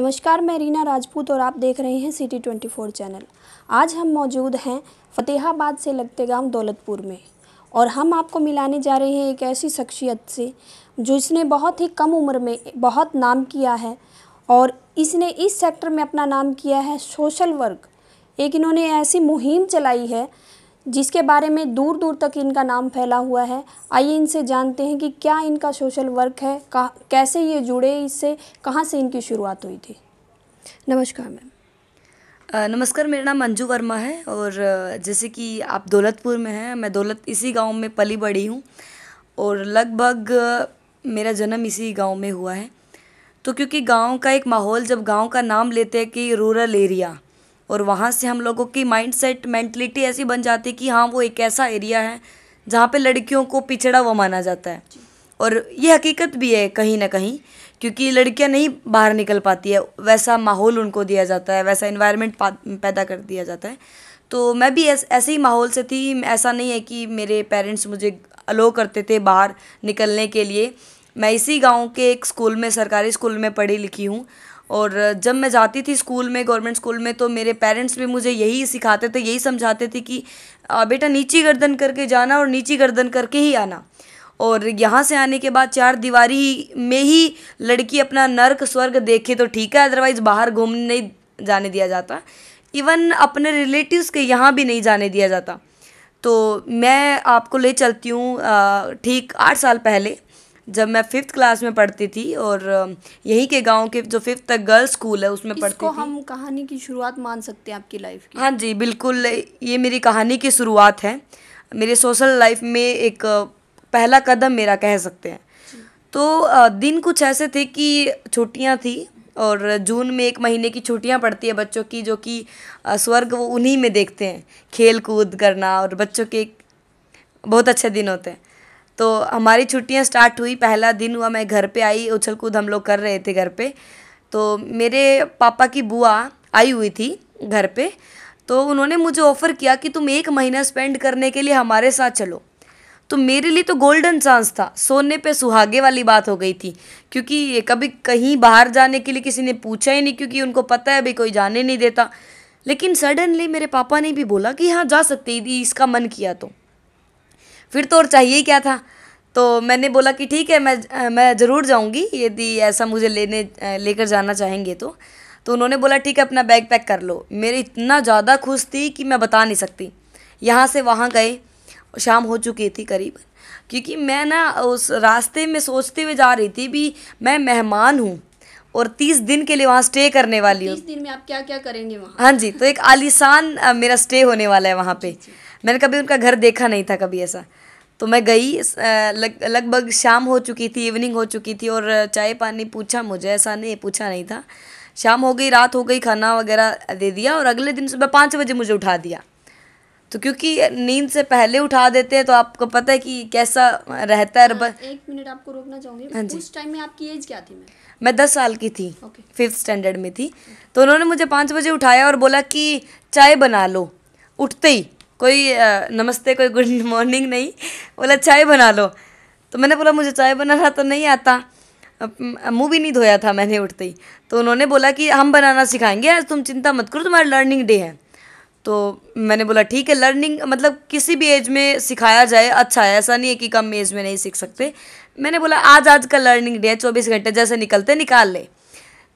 नमस्कार मैं रीना राजपूत और आप देख रहे हैं सिटी 24 चैनल आज हम मौजूद हैं फतेहाबाद से लगते गांव दौलतपुर में और हम आपको मिलाने जा रहे हैं एक ऐसी शख्सियत से जो इसने बहुत ही कम उम्र में बहुत नाम किया है और इसने इस सेक्टर में अपना नाम किया है सोशल वर्क एक इन्होंने ऐसी मुहिम चलाई है जिसके बारे में दूर दूर तक इनका नाम फैला हुआ है आइए इनसे जानते हैं कि क्या इनका सोशल वर्क है कैसे ये जुड़े इससे कहाँ से इनकी शुरुआत हुई थी नमस्कार मैम नमस्कार मेरा नाम मंजू वर्मा है और जैसे कि आप दौलतपुर में हैं मैं दौलत इसी गांव में पली बड़ी हूँ और लगभग मेरा जन्म इसी गांव में हुआ है तो क्योंकि गांव का एक माहौल जब गांव का नाम लेते हैं कि रूरल एरिया और वहाँ से हम लोगों की माइंडसेट मेंटलिटी ऐसी बन जाती है कि हाँ वो एक ऐसा एरिया है जहाँ पे लड़कियों को पिछड़ा हुआ माना जाता है और ये हकीकत भी है कहीं ना कहीं क्योंकि लड़कियाँ नहीं बाहर निकल पाती है वैसा माहौल उनको दिया जाता है वैसा इन्वायरमेंट पैदा कर दिया जाता है तो मैं भी ऐस, ऐसे ही माहौल से थी ऐसा नहीं है कि मेरे पेरेंट्स मुझे अलो करते थे बाहर निकलने के लिए मैं इसी गांव के एक स्कूल में सरकारी स्कूल में पढ़ी लिखी हूँ और जब मैं जाती थी स्कूल में गवर्नमेंट स्कूल में तो मेरे पेरेंट्स भी मुझे यही सिखाते थे यही समझाते थे कि बेटा नीची गर्दन करके जाना और नीची गर्दन करके ही आना और यहाँ से आने के बाद चार दीवारी में ही लड़की अपना नर्क स्वर्ग देखे तो ठीक है अदरवाइज़ बाहर घूमने नहीं जाने दिया जाता इवन अपने रिलेटिव्स के यहाँ भी नहीं जाने दिया जाता तो मैं आपको ले चलती हूँ ठीक आठ साल पहले जब मैं फिफ्थ क्लास में पढ़ती थी और यहीं के गांव के जो फिफ्थ तक गर्ल्स स्कूल है उसमें पढ़ती थी हम कहानी की शुरुआत मान सकते हैं आपकी लाइफ की हाँ जी बिल्कुल ये मेरी कहानी की शुरुआत है मेरे सोशल लाइफ में एक पहला कदम मेरा कह सकते हैं तो दिन कुछ ऐसे थे कि छुट्टियाँ थी और जून में एक महीने की छुट्टियाँ पड़ती है बच्चों की जो कि स्वर्ग वो उन्हीं में देखते हैं खेल कूद करना और बच्चों के बहुत अच्छे दिन होते हैं तो हमारी छुट्टियाँ स्टार्ट हुई पहला दिन हुआ मैं घर पे आई उछल कूद हम लोग कर रहे थे घर पे तो मेरे पापा की बुआ आई हुई थी घर पे तो उन्होंने मुझे ऑफ़र किया कि तुम एक महीना स्पेंड करने के लिए हमारे साथ चलो तो मेरे लिए तो गोल्डन चांस था सोने पे सुहागे वाली बात हो गई थी क्योंकि ये कभी कहीं बाहर जाने के लिए किसी ने पूछा ही नहीं क्योंकि उनको पता है अभी कोई जाने नहीं देता लेकिन सडनली मेरे पापा ने भी बोला कि हाँ जा सकते इसका मन किया तो फिर तो और चाहिए क्या था तो मैंने बोला कि ठीक है मैं मैं ज़रूर जाऊँगी यदि ऐसा मुझे लेने लेकर जाना चाहेंगे तो तो उन्होंने बोला ठीक है अपना बैग पैक कर लो मेरे इतना ज़्यादा खुश थी कि मैं बता नहीं सकती यहाँ से वहाँ गए शाम हो चुकी थी करीब क्योंकि मैं ना उस रास्ते में सोचते हुए जा रही थी भी मैं मेहमान हूँ और तीस दिन के लिए वहाँ स्टे करने वाली हूँ तीस दिन में आप क्या क्या करेंगे वहाँ हाँ जी तो एक आलिशान मेरा स्टे होने वाला है वहाँ पे जी, जी। मैंने कभी उनका घर देखा नहीं था कभी ऐसा तो मैं गई लग लगभग शाम हो चुकी थी इवनिंग हो चुकी थी और चाय पानी पूछा मुझे ऐसा नहीं पूछा नहीं था शाम हो गई रात हो गई खाना वगैरह दे दिया और अगले दिन सुबह पाँच बजे मुझे उठा दिया तो क्योंकि नींद से पहले उठा देते हैं तो आपको पता है कि कैसा रहता है हाँ, एक मिनट आपको रोकना चाहूँगी हाँ जी उस टाइम में आपकी एज क्या थी मैं मैं दस साल की थी फिफ्थ स्टैंडर्ड में थी तो उन्होंने मुझे पाँच बजे उठाया और बोला कि चाय बना लो उठते ही कोई नमस्ते कोई गुड मॉर्निंग नहीं बोला चाय बना लो तो मैंने बोला मुझे चाय बनाना तो नहीं आता मुँह भी नहीं धोया था मैंने उठते ही तो उन्होंने बोला कि हम बनाना सिखाएंगे आज तुम चिंता मत करो तुम्हारा लर्निंग डे है तो मैंने बोला ठीक है लर्निंग मतलब किसी भी एज में सिखाया जाए अच्छा है ऐसा नहीं है कि कम एज में नहीं सीख सकते मैंने बोला आज आज का लर्निंग डे है चौबीस घंटे जैसे निकलते निकाल ले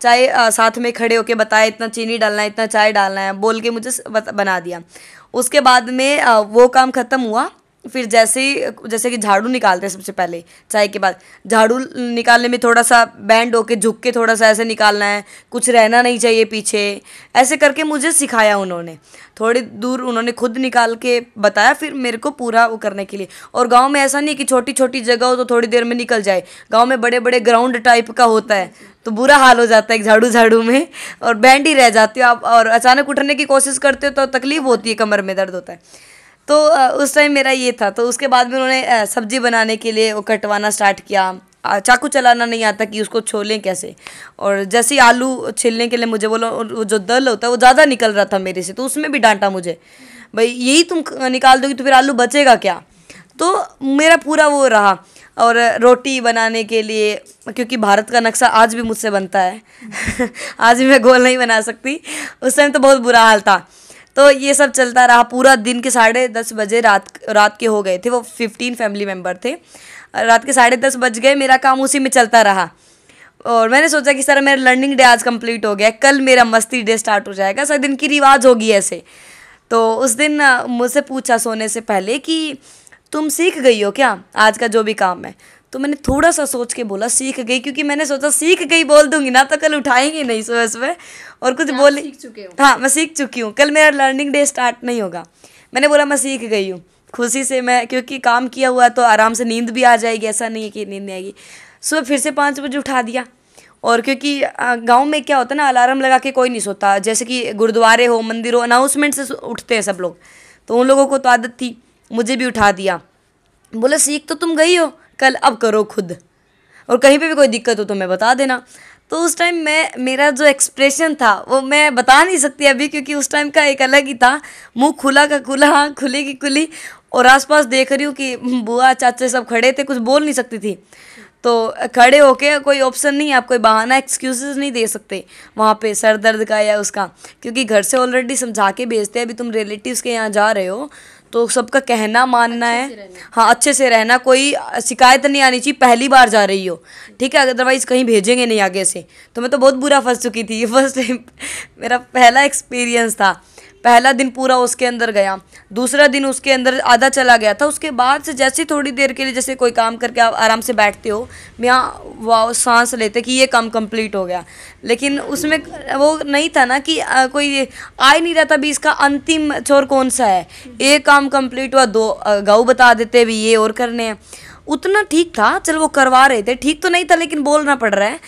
चाय साथ में खड़े होके बताया इतना चीनी डालना है इतना चाय डालना है बोल के मुझे बना दिया उसके बाद में वो काम ख़त्म हुआ फिर जैसे ही जैसे कि झाड़ू निकालते हैं सबसे पहले चाय के बाद झाड़ू निकालने में थोड़ा सा बैंड होके झुक के थोड़ा सा ऐसे निकालना है कुछ रहना नहीं चाहिए पीछे ऐसे करके मुझे सिखाया उन्होंने थोड़ी दूर उन्होंने खुद निकाल के बताया फिर मेरे को पूरा वो करने के लिए और गांव में ऐसा नहीं कि छोटी छोटी जगह हो तो थोड़ी देर में निकल जाए गाँव में बड़े बड़े ग्राउंड टाइप का होता है तो बुरा हाल हो जाता है एक झाड़ू झाड़ू में और बैंड ही रह जाती हो आप और अचानक उठने की कोशिश करते हो तो तकलीफ़ होती है कमर में दर्द होता है तो उस टाइम मेरा ये था तो उसके बाद में उन्होंने सब्जी बनाने के लिए वो कटवाना स्टार्ट किया चाकू चलाना नहीं आता कि उसको छोलें कैसे और जैसे आलू छीलने के लिए मुझे बोलो वो जो दल होता है वो ज़्यादा निकल रहा था मेरे से तो उसमें भी डांटा मुझे भाई यही तुम निकाल दोगी तो फिर आलू बचेगा क्या तो मेरा पूरा वो रहा और रोटी बनाने के लिए क्योंकि भारत का नक्शा आज भी मुझसे बनता है आज भी मैं गोल नहीं बना सकती उस टाइम तो बहुत बुरा हाल था तो ये सब चलता रहा पूरा दिन के साढ़े दस बजे रात रात के हो गए थे वो फिफ्टीन फैमिली मेम्बर थे रात के साढ़े दस बज गए मेरा काम उसी में चलता रहा और मैंने सोचा कि सर मेरा लर्निंग डे आज कंप्लीट हो गया कल मेरा मस्ती डे स्टार्ट हो जाएगा सर दिन की रिवाज होगी ऐसे तो उस दिन मुझसे पूछा सोने से पहले कि तुम सीख गई हो क्या आज का जो भी काम है तो मैंने थोड़ा सा सोच के बोला सीख गई क्योंकि मैंने सोचा सीख गई बोल दूंगी ना तो कल उठाएंगे नहीं सुबह सुबह और कुछ हाँ, बोले सीख चुके हो हाँ मैं सीख चुकी हूँ कल मेरा लर्निंग डे स्टार्ट नहीं होगा मैंने बोला मैं सीख गई हूँ खुशी से मैं क्योंकि काम किया हुआ तो आराम से नींद भी आ जाएगी ऐसा नहीं है कि नींद नहीं आएगी सुबह फिर से पाँच बजे उठा दिया और क्योंकि गांव में क्या होता है ना अलार्म लगा के कोई नहीं सोता जैसे कि गुरुद्वारे हो मंदिर हो अनाउंसमेंट से उठते हैं सब लोग तो उन लोगों को तो आदत थी मुझे भी उठा दिया बोला सीख तो तुम गई हो कल अब करो खुद और कहीं पे भी कोई दिक्कत हो तो मैं बता देना तो उस टाइम मैं मेरा जो एक्सप्रेशन था वो मैं बता नहीं सकती अभी क्योंकि उस टाइम का एक अलग ही था मुंह खुला का खुला हाँ खुली की खुली और आसपास देख रही हूँ कि बुआ चाचे सब खड़े थे कुछ बोल नहीं सकती थी तो खड़े होके कोई ऑप्शन नहीं है आप कोई बहाना एक्सक्यूज नहीं दे सकते वहाँ पे सर दर्द का या उसका क्योंकि घर से ऑलरेडी समझा के भेजते हैं अभी तुम रिलेटिव्स के यहाँ जा रहे हो तो सबका कहना मानना है हाँ अच्छे से रहना कोई शिकायत नहीं आनी चाहिए पहली बार जा रही हो ठीक है अदरवाइज़ कहीं भेजेंगे नहीं आगे से तो मैं तो बहुत बुरा फंस चुकी थी ये फर्स्ट टाइम मेरा पहला एक्सपीरियंस था पहला दिन पूरा उसके अंदर गया दूसरा दिन उसके अंदर आधा चला गया था उसके बाद से जैसे थोड़ी देर के लिए जैसे कोई काम करके आप आराम से बैठते हो यहाँ वाह सांस लेते कि ये काम कंप्लीट हो गया लेकिन उसमें वो नहीं था ना कि आ, कोई आ ही नहीं रहा था भी इसका अंतिम छोर कौन सा है एक काम कंप्लीट हुआ दो गाऊ बता देते भी ये और करने हैं उतना ठीक था चल वो करवा रहे थे ठीक तो नहीं था लेकिन बोलना पड़ रहा है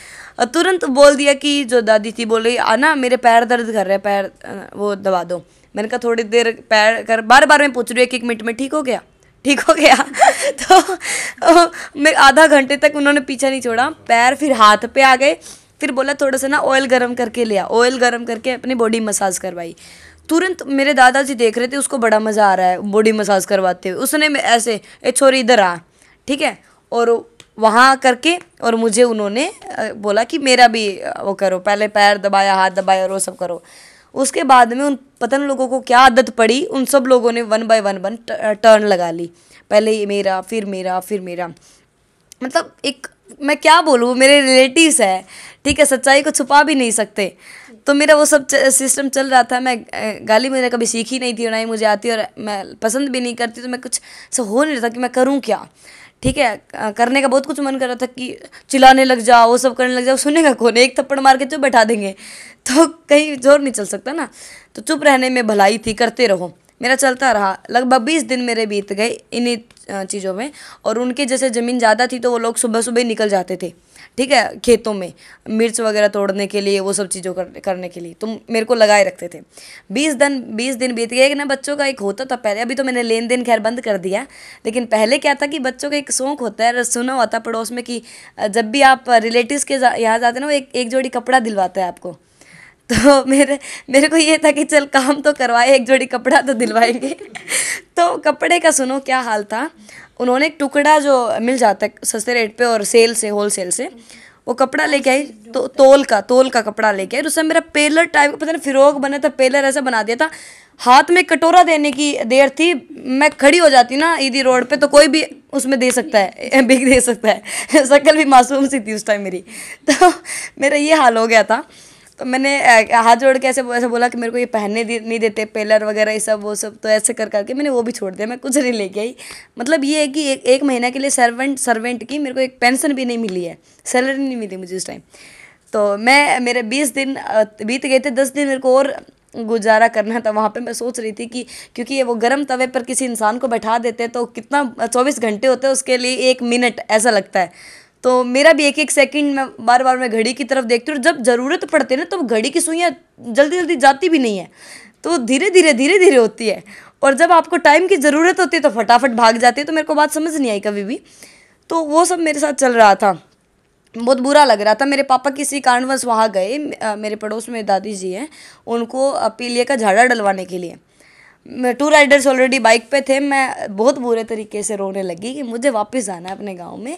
तुरंत बोल दिया कि जो दादी थी बोल आना मेरे पैर दर्द कर रहे हैं पैर वो दबा दो मैंने कहा थोड़ी देर पैर कर बार बार मैं पूछ रही हूँ एक एक मिनट में ठीक हो गया ठीक हो गया तो मैं आधा घंटे तक उन्होंने पीछा नहीं छोड़ा पैर फिर हाथ पे आ गए फिर बोला थोड़ा सा ना ऑयल गर्म करके लिया ऑयल गर्म करके अपनी बॉडी मसाज करवाई तुरंत मेरे दादाजी देख रहे थे उसको बड़ा मज़ा आ रहा है बॉडी मसाज करवाते हुए उसने ऐसे ए छोरी इधर आ ठीक है और वहाँ करके और मुझे उन्होंने बोला कि मेरा भी वो करो पहले पैर दबाया हाथ दबाया और वो सब करो उसके बाद में उन पतन लोगों को क्या आदत पड़ी उन सब लोगों ने one by one one turn लगा ली पहले ये मेरा फिर मेरा फिर मेरा मतलब एक मैं क्या बोलूँ मेरे रिलेटिव्स है ठीक है सच्चाई को छुपा भी नहीं सकते तो मेरा वो सब सिस्टम चल रहा था मैं गाली मैंने कभी सीखी नहीं थी और ना ही मुझे आती और मैं पसंद भी नहीं करती तो मैं कुछ हो नहीं रहा था कि मैं करूँ क्या ठीक है करने का बहुत कुछ मन कर रहा था कि चिल्लाने लग जाओ वो सब करने लग जाओ सुनेगा कौन एक थप्पड़ मार के चुप बैठा देंगे तो कहीं जोर नहीं चल सकता ना तो चुप रहने में भलाई थी करते रहो मेरा चलता रहा लगभग बीस दिन मेरे बीत गए इन्हीं चीज़ों में और उनके जैसे ज़मीन ज़्यादा थी तो वो लोग सुबह सुबह निकल जाते थे ठीक है खेतों में मिर्च वगैरह तोड़ने के लिए वो सब चीज़ों कर, करने के लिए तो मेरे को लगाए रखते थे बीस दिन बीस दिन बीत गए कि ना बच्चों का एक होता था पहले अभी तो मैंने लेन देन खैर बंद कर दिया लेकिन पहले क्या था कि बच्चों का एक शौक होता है सुना होता पड़ोस में कि जब भी आप रिलेटिव के यहाँ जाते ना वो एक एक जोड़ी कपड़ा दिलवाता है आपको तो मेरे मेरे को ये था कि चल काम तो करवाए एक जोड़ी कपड़ा तो दिलवाएंगे तो कपड़े का सुनो क्या हाल था उन्होंने एक टुकड़ा जो मिल जाता है सस्ते रेट पे और सेल से होल सेल से वो कपड़ा लेके आई तो तोल का तोल का कपड़ा लेके आई उससे मेरा पेलर टाइप का पता नहीं फिरोग बना था पेलर ऐसा बना दिया था हाथ में कटोरा देने की देर थी मैं खड़ी हो जाती ना ईदी रोड पे तो कोई भी उसमें दे सकता है बिग दे सकता है शक्ल भी मासूम सी थी उस टाइम मेरी तो मेरा ये हाल हो गया था तो मैंने हाथ जोड़ के ऐसे ऐसे बोला कि मेरे को ये पहनने दे, नहीं देते पेलर वगैरह ये सब वो सब तो ऐसे कर करके मैंने वो भी छोड़ दिया मैं कुछ नहीं लेके आई मतलब ये है कि एक एक महीना के लिए सर्वेंट सर्वेंट की मेरे को एक पेंशन भी नहीं मिली है सैलरी नहीं मिली मुझे उस टाइम तो मैं मेरे बीस दिन बीत गए थे दस दिन मेरे को और गुजारा करना था वहाँ पे मैं सोच रही थी कि क्योंकि ये वो गर्म तवे पर किसी इंसान को बैठा देते तो कितना चौबीस घंटे होते हैं उसके लिए एक मिनट ऐसा लगता है तो मेरा भी एक एक सेकंड में बार बार मैं घड़ी की तरफ देखती हूँ जब ज़रूरत पड़ती है ना तो घड़ी की सुइयाँ जल्दी जल्दी जाती भी नहीं है तो धीरे धीरे धीरे धीरे होती है और जब आपको टाइम की ज़रूरत होती है तो फटाफट भाग जाती है तो मेरे को बात समझ नहीं आई कभी भी तो वो सब मेरे साथ चल रहा था बहुत बुरा लग रहा था मेरे पापा किसी कारणवश वहाँ गए मेरे पड़ोस में दादी जी हैं उनको पीलिए का झाड़ा डलवाने के लिए टू राइडर्स ऑलरेडी बाइक पे थे मैं बहुत बुरे तरीके से रोने लगी कि मुझे वापस जाना है अपने गांव में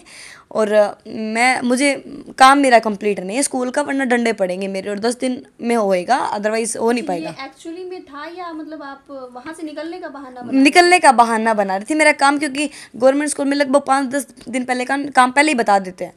और मैं मुझे काम मेरा कंप्लीट नहीं है स्कूल का वरना डंडे पड़ेंगे मेरे और दस दिन में होएगा अदरवाइज हो नहीं पाएगा एक्चुअली में था या मतलब आप वहाँ से निकलने का बहाना बना निकलने का बहाना बना रही थी मेरा काम क्योंकि गवर्नमेंट स्कूल में लगभग पाँच दस दिन पहले का काम पहले ही बता देते हैं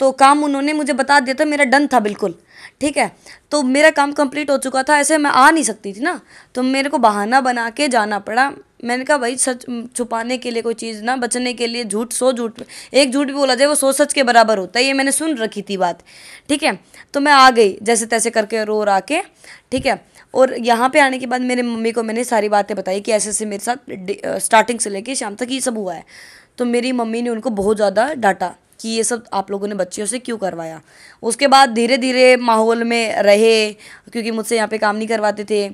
तो काम उन्होंने मुझे बता दिया था मेरा डन था बिल्कुल ठीक है तो मेरा काम कंप्लीट हो चुका था ऐसे मैं आ नहीं सकती थी ना तो मेरे को बहाना बना के जाना पड़ा मैंने कहा भाई सच छुपाने के लिए कोई चीज़ ना बचने के लिए झूठ सो झूठ एक झूठ भी बोला जाए वो सो सच के बराबर होता है ये मैंने सुन रखी थी बात ठीक है तो मैं आ गई जैसे तैसे करके रो रहा के ठीक है और यहाँ पे आने के बाद मेरे मम्मी को मैंने सारी बातें बताई कि ऐसे ऐसे मेरे साथ स्टार्टिंग से लेके शाम तक ये सब हुआ है तो मेरी मम्मी ने उनको बहुत ज़्यादा डांटा कि ये सब आप लोगों ने बच्चियों से क्यों करवाया उसके बाद धीरे धीरे माहौल में रहे क्योंकि मुझसे यहाँ पे काम नहीं करवाते थे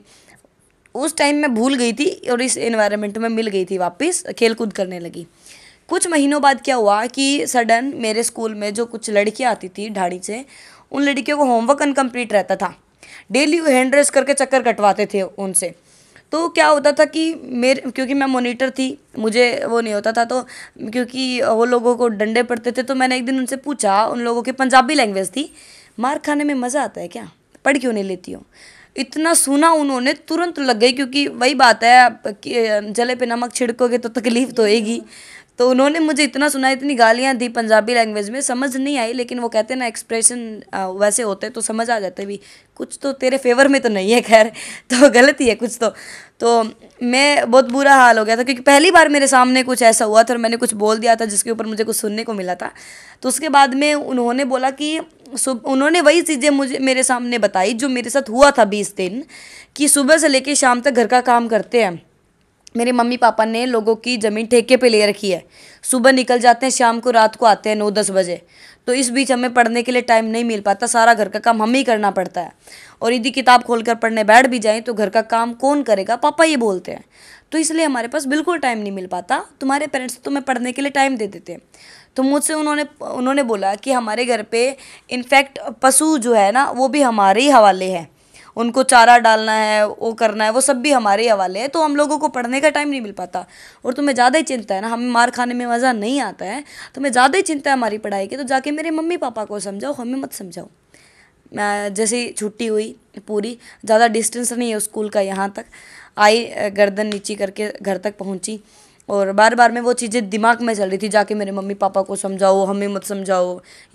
उस टाइम मैं भूल गई थी और इस इन्वायरमेंट में मिल गई थी वापस खेल कूद करने लगी कुछ महीनों बाद क्या हुआ कि सडन मेरे स्कूल में जो कुछ लड़कियाँ आती थी ढाड़ी से उन लड़कियों को होमवर्क अनकम्प्लीट रहता था डेली वो हैंड रेस करके चक्कर कटवाते थे उनसे तो क्या होता था कि मेरे क्योंकि मैं मोनिटर थी मुझे वो नहीं होता था तो क्योंकि वो लोगों को डंडे पड़ते थे तो मैंने एक दिन उनसे पूछा उन लोगों की पंजाबी लैंग्वेज थी मार खाने में मज़ा आता है क्या पढ़ क्यों नहीं लेती हूँ इतना सुना उन्होंने तुरंत लग गई क्योंकि वही बात है कि जले पे नमक छिड़कोगे तो तकलीफ़ तो होगी तो उन्होंने मुझे इतना सुना इतनी गालियाँ दी पंजाबी लैंग्वेज में समझ नहीं आई लेकिन वो कहते ना एक्सप्रेशन वैसे होते तो समझ आ जाते भी कुछ तो तेरे फेवर में तो नहीं है खैर तो गलत ही है कुछ तो तो मैं बहुत बुरा हाल हो गया था क्योंकि पहली बार मेरे सामने कुछ ऐसा हुआ था और मैंने कुछ बोल दिया था जिसके ऊपर मुझे कुछ सुनने को मिला था तो उसके बाद में उन्होंने बोला कि सुबह उन्होंने वही चीज़ें मुझे मेरे सामने बताई जो मेरे साथ हुआ था बीस दिन कि सुबह से लेके शाम तक घर का काम करते हैं मेरे मम्मी पापा ने लोगों की ज़मीन ठेके पे ले रखी है सुबह निकल जाते हैं शाम को रात को आते हैं नौ दस बजे तो इस बीच हमें पढ़ने के लिए टाइम नहीं मिल पाता सारा घर का काम हमें ही करना पड़ता है और यदि किताब खोलकर पढ़ने बैठ भी जाएं तो घर का काम कौन करेगा पापा ये बोलते हैं तो इसलिए हमारे पास बिल्कुल टाइम नहीं मिल पाता तुम्हारे पेरेंट्स तो तुम्हें पढ़ने के लिए टाइम दे देते हैं तो मुझसे उन्होंने उन्होंने बोला कि हमारे घर पे इनफैक्ट पशु जो है ना वो भी हमारे ही हवाले है उनको चारा डालना है वो करना है वो सब भी हमारे हवाले है तो हम लोगों को पढ़ने का टाइम नहीं मिल पाता और तुम्हें ज़्यादा ही चिंता है ना हमें मार खाने में मज़ा नहीं आता है तुम्हें ज़्यादा ही चिंता है हमारी पढ़ाई की तो जाके मेरे मम्मी पापा को समझाओ हमें मत समझाओ मैं जैसे छुट्टी हुई पूरी ज़्यादा डिस्टेंस नहीं है स्कूल का यहाँ तक आई गर्दन नीची करके घर तक पहुँची और बार बार में वो चीज़ें दिमाग में चल रही थी जाके मेरे मम्मी पापा को समझाओ हमें मत समझाओ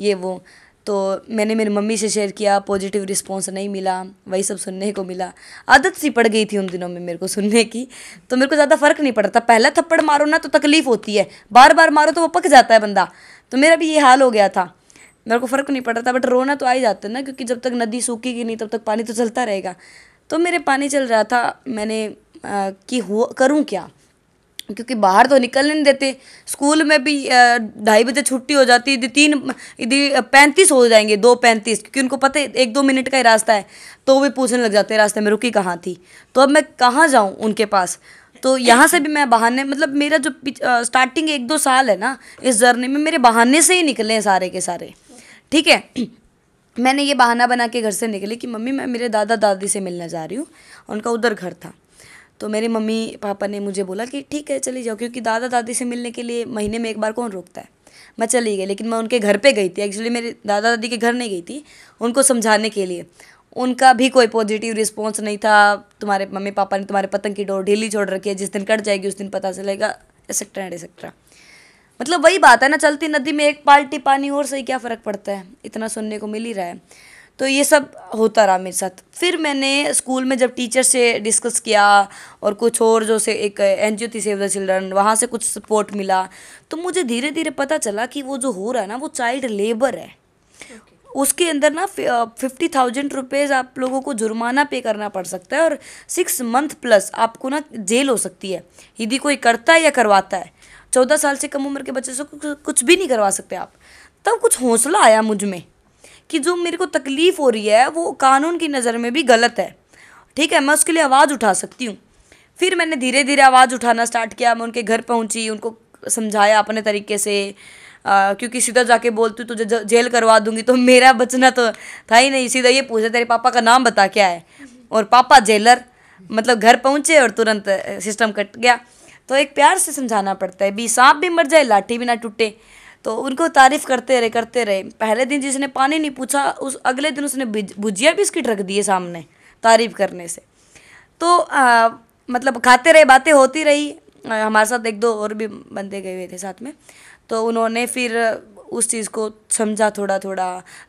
ये वो तो मैंने मेरी मम्मी से शेयर किया पॉजिटिव रिस्पॉन्स नहीं मिला वही सब सुनने को मिला आदत सी पड़ गई थी उन दिनों में मेरे को सुनने की तो मेरे को ज़्यादा फ़र्क नहीं पड़ता पहला थप्पड़ मारो ना तो तकलीफ़ होती है बार बार मारो तो वो पक जाता है बंदा तो मेरा भी ये हाल हो गया था मेरे को फ़र्क नहीं पड़ता बट रोना तो आ ही जाता है ना क्योंकि जब तक नदी सूखेगी नहीं तब तक पानी तो चलता रहेगा तो मेरे पानी चल रहा था मैंने कि हो करूँ क्या क्योंकि बाहर तो निकलने नहीं देते स्कूल में भी ढाई बजे छुट्टी हो जाती यदि तीन यदि पैंतीस हो जाएंगे दो पैंतीस क्योंकि उनको पता है एक दो मिनट का ही रास्ता है तो वो भी पूछने लग जाते हैं रास्ते में रुकी कहाँ थी तो अब मैं कहाँ जाऊँ उनके पास तो यहाँ से भी मैं बहाने मतलब मेरा जो स्टार्टिंग एक दो साल है ना इस जर्नी में मेरे बहाने से ही निकले हैं सारे के सारे ठीक है मैंने ये बहाना बना के घर से निकली कि मम्मी मैं मेरे दादा दादी से मिलने जा रही हूँ उनका उधर घर था तो मेरे मम्मी पापा ने मुझे बोला कि ठीक है चली जाओ क्योंकि दादा दादी से मिलने के लिए महीने में एक बार कौन रोकता है मैं चली गई लेकिन मैं उनके घर पे गई थी एक्चुअली मेरे दादा दादी के घर नहीं गई थी उनको समझाने के लिए उनका भी कोई पॉजिटिव रिस्पॉन्स नहीं था तुम्हारे मम्मी पापा ने तुम्हारे पतंग की डोर ढीली छोड़ रखी है जिस दिन कट जाएगी उस दिन पता चलेगा एक्सेट्रा एंड एक्सेट्रा मतलब वही बात है ना चलती नदी में एक बाल्टी पानी और सही क्या फ़र्क पड़ता है इतना सुनने को मिल ही रहा है तो ये सब होता रहा मेरे साथ फिर मैंने स्कूल में जब टीचर से डिस्कस किया और कुछ और जो से एक एन जी ओ थी सेव द चिल्ड्रन वहाँ से कुछ सपोर्ट मिला तो मुझे धीरे धीरे पता चला कि वो जो हो रहा है ना वो चाइल्ड लेबर है okay. उसके अंदर ना फिफ्टी थाउजेंड रुपीज़ आप लोगों को जुर्माना पे करना पड़ सकता है और सिक्स मंथ प्लस आपको ना जेल हो सकती है यदि कोई करता है या करवाता है चौदह साल से कम उम्र के बच्चे से कुछ भी नहीं करवा सकते आप तब तो कुछ हौसला आया मुझ में कि जो मेरे को तकलीफ़ हो रही है वो कानून की नज़र में भी गलत है ठीक है मैं उसके लिए आवाज़ उठा सकती हूँ फिर मैंने धीरे धीरे आवाज़ उठाना स्टार्ट किया मैं उनके घर पहुँची उनको समझाया अपने तरीके से आ, क्योंकि सीधा जाके बोलती हूँ तुझे जेल करवा दूंगी तो मेरा बचना तो था ही नहीं सीधा ये पूछे तेरे पापा का नाम बता क्या है और पापा जेलर मतलब घर पहुँचे और तुरंत सिस्टम कट गया तो एक प्यार से समझाना पड़ता है भी सांप भी मर जाए लाठी भी ना टूटे तो उनको तारीफ़ करते रहे करते रहे पहले दिन जिसने पानी नहीं पूछा उस अगले दिन उसने भुजिया बिस्किट रख दिए सामने तारीफ़ करने से तो आ, मतलब खाते रहे बातें होती रही हमारे साथ एक दो और भी बंदे गए हुए थे साथ में तो उन्होंने फिर उस चीज़ को समझा थोड़ा थोड़ा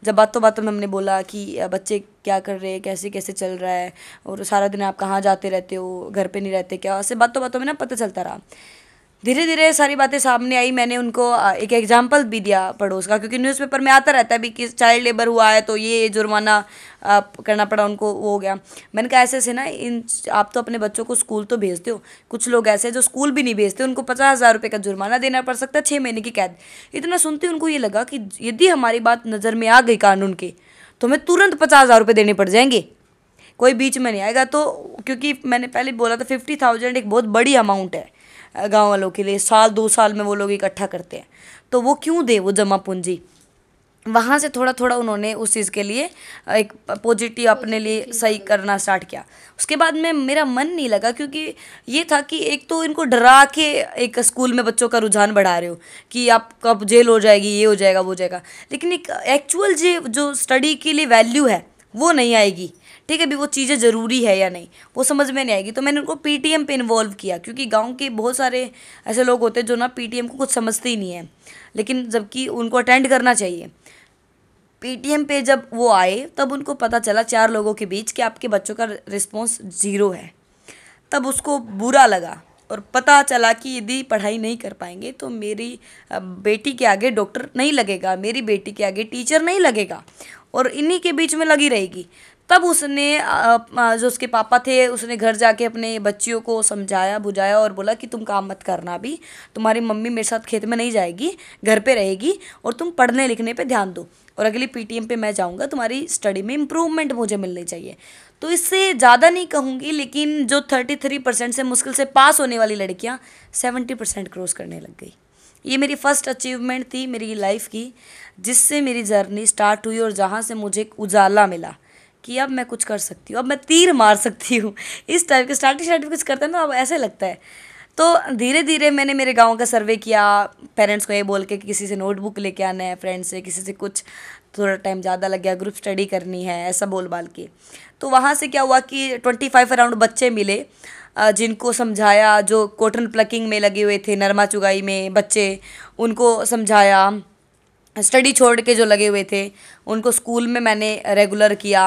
जब बातों बातों में हमने बोला कि बच्चे क्या कर रहे हैं कैसे कैसे चल रहा है और सारा दिन आप कहाँ जाते रहते हो घर पे नहीं रहते क्या ऐसे बातों बातों में ना पता चलता रहा धीरे धीरे सारी बातें सामने आई मैंने उनको एक एग्जाम्पल भी दिया पड़ोस का क्योंकि न्यूज़पेपर में आता रहता है भी कि चाइल्ड लेबर हुआ है तो ये जुर्माना करना पड़ा उनको वो हो गया मैंने कहा ऐसे ऐसे ना इन आप तो अपने बच्चों को स्कूल तो भेजते हो कुछ लोग ऐसे जो स्कूल भी नहीं भेजते उनको पचास हज़ार रुपये का जुर्माना देना पड़ सकता है छः महीने की कैद इतना सुनते उनको ये लगा कि यदि हमारी बात नज़र में आ गई कानून के तो हमें तुरंत पचास हज़ार रुपये देने पड़ जाएंगे कोई बीच में नहीं आएगा तो क्योंकि मैंने पहले बोला था फिफ्टी थाउजेंड एक बहुत बड़ी अमाउंट है गाँव वालों के लिए साल दो साल में वो लोग इकट्ठा करते हैं तो वो क्यों दे वो जमा पूंजी वहाँ से थोड़ा थोड़ा उन्होंने उस चीज़ के लिए एक पॉजिटिव अपने लिए सही करना स्टार्ट किया उसके बाद में मेरा मन नहीं लगा क्योंकि ये था कि एक तो इनको डरा के एक स्कूल में बच्चों का रुझान बढ़ा रहे हो कि आप कब जेल हो जाएगी ये हो जाएगा वो हो जाएगा लेकिन एक एक्चुअल जो स्टडी के लिए वैल्यू है वो नहीं आएगी ठीक है अभी वो चीज़ें ज़रूरी है या नहीं वो समझ में नहीं आएगी तो मैंने उनको पीटीएम पे इन्वॉल्व किया क्योंकि गाँव के बहुत सारे ऐसे लोग होते हैं जो ना एम को कुछ समझते ही नहीं है लेकिन जबकि उनको अटेंड करना चाहिए एम पे जब वो आए तब उनको पता चला चार लोगों के बीच कि आपके बच्चों का रिस्पॉन्स ज़ीरो है तब उसको बुरा लगा और पता चला कि यदि पढ़ाई नहीं कर पाएंगे तो मेरी बेटी के आगे डॉक्टर नहीं लगेगा मेरी बेटी के आगे टीचर नहीं लगेगा और इन्हीं के बीच में लगी रहेगी तब उसने जो उसके पापा थे उसने घर जाके अपने बच्चियों को समझाया बुझाया और बोला कि तुम काम मत करना अभी तुम्हारी मम्मी मेरे साथ खेत में नहीं जाएगी घर पे रहेगी और तुम पढ़ने लिखने पे ध्यान दो और अगली पीटीएम पे मैं जाऊँगा तुम्हारी स्टडी में इम्प्रूवमेंट मुझे मिलनी चाहिए तो इससे ज़्यादा नहीं कहूँगी लेकिन जो थर्टी थ्री परसेंट से मुश्किल से पास होने वाली लड़कियाँ सेवेंटी परसेंट क्रॉस करने लग गई ये मेरी फ़र्स्ट अचीवमेंट थी मेरी लाइफ की जिससे मेरी जर्नी स्टार्ट हुई और जहाँ से मुझे एक उजाला मिला कि अब मैं कुछ कर सकती हूँ अब मैं तीर मार सकती हूँ इस टाइप के स्टार्टिंग स्टार्टिंग कुछ करते हैं ना अब ऐसे लगता है तो धीरे धीरे मैंने मेरे गांव का सर्वे किया पेरेंट्स को ये बोल के कि किसी से नोटबुक लेके आना है फ्रेंड्स से किसी से कुछ थोड़ा टाइम ज़्यादा लग गया ग्रुप स्टडी करनी है ऐसा बोल बाल के तो वहाँ से क्या हुआ कि ट्वेंटी फाइव अराउंड बच्चे मिले जिनको समझाया जो कॉटन प्लकिंग में लगे हुए थे नरमा चुगाई में बच्चे उनको समझाया स्टडी छोड़ के जो लगे हुए थे उनको स्कूल में मैंने रेगुलर किया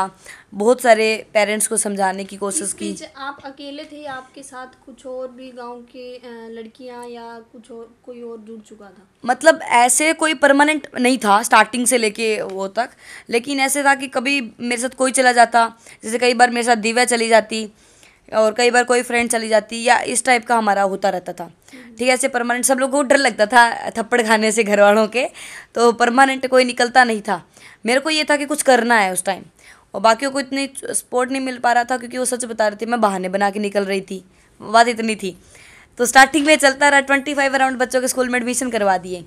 बहुत सारे पेरेंट्स को समझाने की कोशिश की आप अकेले थे या आपके साथ कुछ और भी गांव के लड़कियां या कुछ और कोई और जुड़ चुका था मतलब ऐसे कोई परमानेंट नहीं था स्टार्टिंग से लेके वो तक लेकिन ऐसे था कि कभी मेरे साथ कोई चला जाता जैसे कई बार मेरे साथ दिव्या चली जाती और कई बार कोई फ्रेंड चली जाती या इस टाइप का हमारा होता रहता था ठीक है ऐसे परमानेंट सब लोगों को डर लगता था थप्पड़ खाने से घर वालों के तो परमानेंट कोई निकलता नहीं था मेरे को ये था कि कुछ करना है उस टाइम और बाकियों को इतनी सपोर्ट नहीं मिल पा रहा था क्योंकि वो सच बता रही थी मैं बहाने बना के निकल रही थी बात इतनी थी तो स्टार्टिंग में चलता रहा ट्वेंटी फाइव अराउंड बच्चों के स्कूल में एडमिशन करवा दिए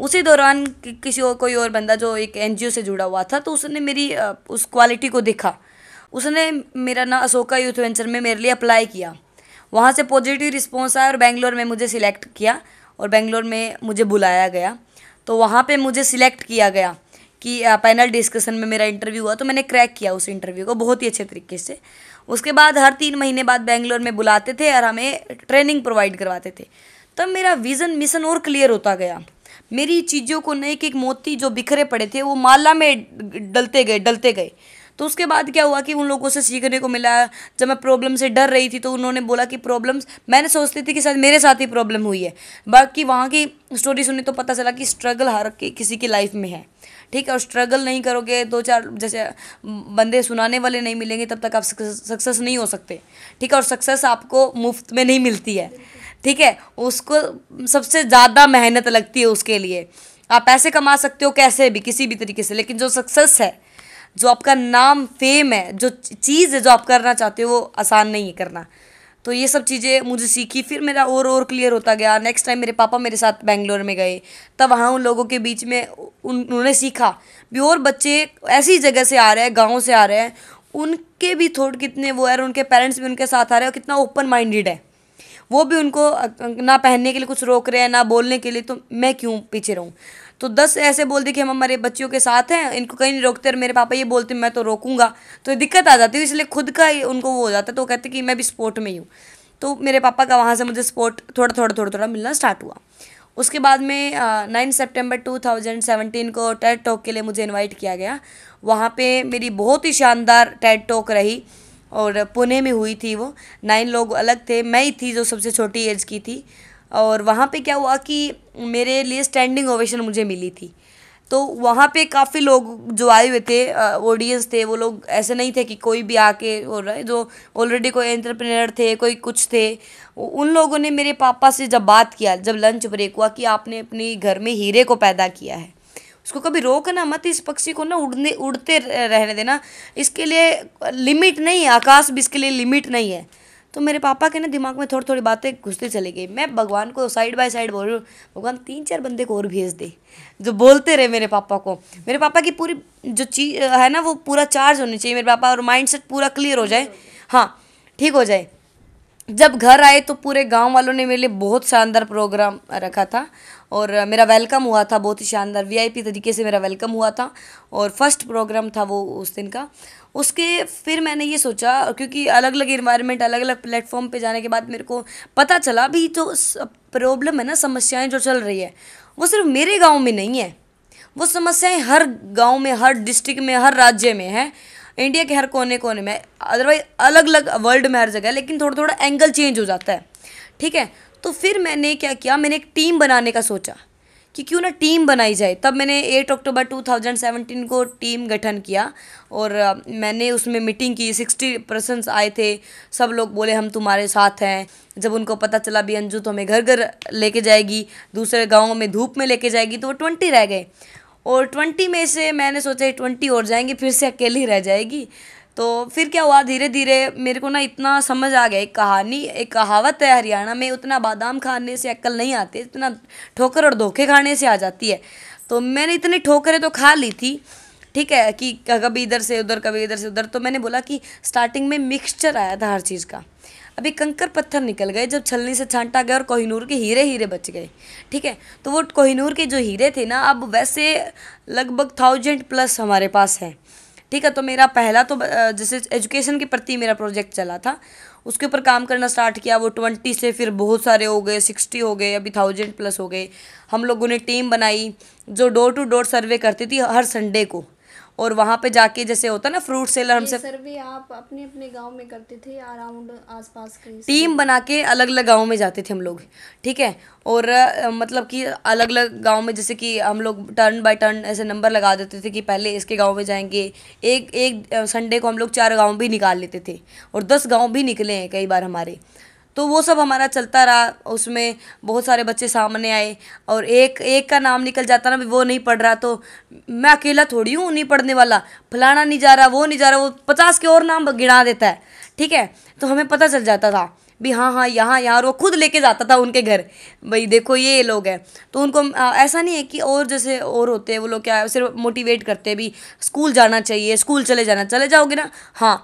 उसी दौरान किसी और कोई और बंदा जो एक एनजीओ से जुड़ा हुआ था तो उसने मेरी उस क्वालिटी को देखा उसने मेरा ना अशोका यूथ वेंचर में मेरे लिए अप्लाई किया वहाँ से पॉजिटिव रिस्पॉन्स आया और बेंगलोर में मुझे सिलेक्ट किया और बेंगलोर में मुझे बुलाया गया तो वहाँ पे मुझे सिलेक्ट किया गया कि पैनल डिस्कशन में मेरा इंटरव्यू हुआ तो मैंने क्रैक किया उस इंटरव्यू को बहुत ही अच्छे तरीके से उसके बाद हर तीन महीने बाद बेंगलोर में बुलाते थे और हमें ट्रेनिंग प्रोवाइड करवाते थे तब मेरा विज़न मिशन और क्लियर होता गया मेरी चीज़ों को नहीं कि एक मोती जो बिखरे पड़े थे वो माला में डलते गए डलते गए तो उसके बाद क्या हुआ कि उन लोगों से सीखने को मिला जब मैं प्रॉब्लम से डर रही थी तो उन्होंने बोला कि प्रॉब्लम्स मैंने सोचती थी कि शायद मेरे साथ ही प्रॉब्लम हुई है बाकी वहाँ की स्टोरी सुनी तो पता चला कि स्ट्रगल हर कि, किसी की लाइफ में है ठीक है और स्ट्रगल नहीं करोगे दो चार जैसे बंदे सुनाने वाले नहीं मिलेंगे तब तक आप सक्सेस नहीं हो सकते ठीक है और सक्सेस आपको मुफ्त में नहीं मिलती है ठीक है उसको सबसे ज़्यादा मेहनत लगती है उसके लिए आप पैसे कमा सकते हो कैसे भी किसी भी तरीके से लेकिन जो सक्सेस है जो आपका नाम फेम है जो चीज़ है जो आप करना चाहते हो वो आसान नहीं है करना तो ये सब चीज़ें मुझे सीखी फिर मेरा और और क्लियर होता गया नेक्स्ट टाइम मेरे पापा मेरे साथ बेंगलोर में गए तब वहाँ उन लोगों के बीच में उन्होंने सीखा भी और बच्चे ऐसी जगह से आ रहे हैं गाँव से आ रहे हैं उनके भी थोड़े कितने वो है उनके पेरेंट्स भी उनके साथ आ रहे हैं और कितना ओपन माइंडेड है वो भी उनको ना पहनने के लिए कुछ रोक रहे हैं ना बोलने के लिए तो मैं क्यों पीछे रहूँ तो दस ऐसे बोल कि हम हमारे बच्चियों के साथ हैं इनको कहीं नहीं रोकते और मेरे पापा ये बोलते मैं तो रोकूंगा तो दिक्कत आ जाती है इसलिए खुद का ही उनको वो हो जाता है तो कहते कि मैं भी स्पोर्ट में ही हूँ तो मेरे पापा का वहाँ से मुझे स्पोर्ट थोड़ा थोड़ा थोड़ा थोड़ा मिलना स्टार्ट हुआ उसके बाद में नाइन थाउजेंड 2017 को टेड टॉक के लिए मुझे इन्वाइट किया गया वहाँ पर मेरी बहुत ही शानदार टेड टॉक रही और पुणे में हुई थी वो नाइन लोग अलग थे मैं ही थी जो सबसे छोटी एज की थी और वहाँ पे क्या हुआ कि मेरे लिए स्टैंडिंग ओवेशन मुझे मिली थी तो वहाँ पे काफ़ी लोग जो आए हुए थे ऑडियंस थे वो लोग ऐसे नहीं थे कि कोई भी आके हो है जो ऑलरेडी कोई एंटरप्रेनर थे कोई कुछ थे उन लोगों ने मेरे पापा से जब बात किया जब लंच ब्रेक हुआ कि आपने अपने घर में हीरे को पैदा किया है उसको कभी रोकना मत इस पक्षी को ना उड़ने उड़ते रहने देना इसके लिए लिमिट नहीं है आकाश भी इसके लिए लिमिट नहीं है तो मेरे पापा के ना दिमाग में थोड़ी थोड़ी बातें घुसते चले गई मैं भगवान को साइड बाय साइड बोल रही हूँ भगवान तीन चार बंदे को और भेज दे जो बोलते रहे मेरे पापा को मेरे पापा की पूरी जो चीज है ना वो पूरा चार्ज होनी चाहिए मेरे पापा और माइंड पूरा क्लियर हो जाए हाँ ठीक हो जाए जब घर आए तो पूरे गांव वालों ने मेरे लिए बहुत शानदार प्रोग्राम रखा था और मेरा वेलकम हुआ था बहुत ही शानदार वीआईपी तरीके से मेरा वेलकम हुआ था और फर्स्ट प्रोग्राम था वो उस दिन का उसके फिर मैंने ये सोचा क्योंकि अलग अलग इन्वायरमेंट अलग अलग प्लेटफॉर्म पे जाने के बाद मेरे को पता चला भी जो प्रॉब्लम है ना समस्याएं जो चल रही है वो सिर्फ मेरे गाँव में नहीं है वो समस्याएँ हर गाँव में हर डिस्ट्रिक्ट में हर राज्य में है इंडिया के हर कोने कोने में अदरवाइज अलग अलग वर्ल्ड में हर जगह लेकिन थोड़ा थोड़ा एंगल चेंज हो जाता है ठीक है तो फिर मैंने क्या किया मैंने एक टीम बनाने का सोचा कि क्यों ना टीम बनाई जाए तब मैंने 8 अक्टूबर 2017 को टीम गठन किया और मैंने उसमें मीटिंग की 60 पर्सनस आए थे सब लोग बोले हम तुम्हारे साथ हैं जब उनको पता चला भी अंजू तो हमें घर घर लेके जाएगी दूसरे गाँव में धूप में लेके जाएगी तो वो ट्वेंटी रह गए और ट्वेंटी में से मैंने सोचा ट्वेंटी और जाएंगी फिर से अकेली रह जाएगी तो फिर क्या हुआ धीरे धीरे मेरे को ना इतना समझ आ गया एक कहानी एक कहावत है हरियाणा में उतना बादाम खाने से अक्ल नहीं आती इतना ठोकर और धोखे खाने से आ जाती है तो मैंने इतनी ठोकरें तो खा ली थी ठीक है कि कभी इधर से उधर कभी इधर से उधर तो मैंने बोला कि स्टार्टिंग में मिक्सचर आया था हर चीज़ का अभी कंकर पत्थर निकल गए जब छलनी से छांटा गया और कोहिनूर के हीरे हीरे बच गए ठीक है तो वो कोहिनूर के जो हीरे थे ना अब वैसे लगभग थाउजेंड प्लस हमारे पास हैं ठीक है तो मेरा पहला तो जैसे एजुकेशन के प्रति मेरा प्रोजेक्ट चला था उसके ऊपर काम करना स्टार्ट किया वो ट्वेंटी से फिर बहुत सारे हो गए सिक्सटी हो गए अभी थाउजेंड प्लस हो गए हम लोगों ने टीम बनाई जो डोर टू डोर सर्वे करती थी हर संडे को और वहाँ पे जाके जैसे होता है ना फ्रूट सेलर हमसे सर भी आप अपने अपने गांव में करते थे अराउंड आसपास के टीम बना के अलग अलग गाँव में जाते थे हम लोग ठीक है और मतलब कि अलग अलग गाँव में जैसे कि हम लोग टर्न बाय टर्न ऐसे नंबर लगा देते थे कि पहले इसके गाँव में जाएंगे एक एक संडे को हम लोग चार गाँव भी निकाल लेते थे और दस गाँव भी निकले हैं कई बार हमारे तो वो सब हमारा चलता रहा उसमें बहुत सारे बच्चे सामने आए और एक एक का नाम निकल जाता ना वो नहीं पढ़ रहा तो मैं अकेला थोड़ी हूँ नहीं पढ़ने वाला फलाना नहीं जा रहा वो नहीं जा रहा वो पचास के और नाम गिना देता है ठीक है तो हमें पता चल जाता था भी हाँ हाँ यहाँ यहाँ और वो खुद लेके जाता था उनके घर भाई देखो ये लोग हैं तो उनको ऐसा नहीं है कि और जैसे और होते हैं वो लोग क्या है सिर्फ मोटिवेट करते हैं भी स्कूल जाना चाहिए स्कूल चले जाना चले जाओगे ना हाँ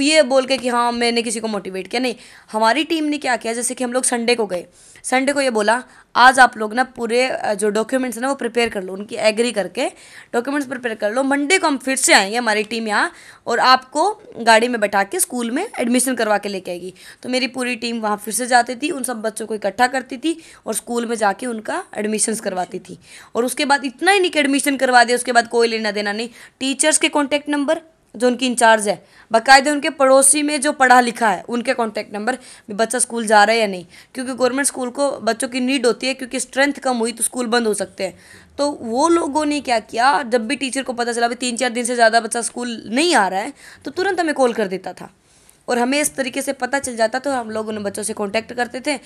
ये बोल के कि हाँ मैंने किसी को मोटिवेट किया नहीं हमारी टीम ने क्या किया जैसे कि हम लोग संडे को गए संडे को ये बोला आज आप लोग ना पूरे जो डॉक्यूमेंट्स हैं ना वो प्रिपेयर कर लो उनकी एग्री करके डॉक्यूमेंट्स प्रिपेयर कर लो मंडे को हम फिर से आएंगे हमारी टीम यहाँ और आपको गाड़ी में बैठा के स्कूल में एडमिशन करवा के लेके आएगी तो मेरी पूरी टीम वहाँ फिर से जाती थी उन सब बच्चों को इकट्ठा करती थी और स्कूल में जाके उनका एडमिशन करवाती थी और उसके बाद इतना ही नहीं कि एडमिशन करवा दिया उसके बाद कोई लेना देना नहीं टीचर्स के कॉन्टैक्ट नंबर जो उनकी इंचार्ज है बाकायदे उनके पड़ोसी में जो पढ़ा लिखा है उनके कॉन्टैक्ट नंबर बच्चा स्कूल जा रहा है या नहीं क्योंकि गवर्नमेंट स्कूल को बच्चों की नीड होती है क्योंकि स्ट्रेंथ कम हुई तो स्कूल बंद हो सकते हैं तो वो लोगों ने क्या किया जब भी टीचर को पता चला भाई तीन चार दिन से ज़्यादा बच्चा स्कूल नहीं आ रहा है तो तुरंत हमें कॉल कर देता था और हमें इस तरीके से पता चल जाता तो हम लोग उन बच्चों से कॉन्टैक्ट करते थे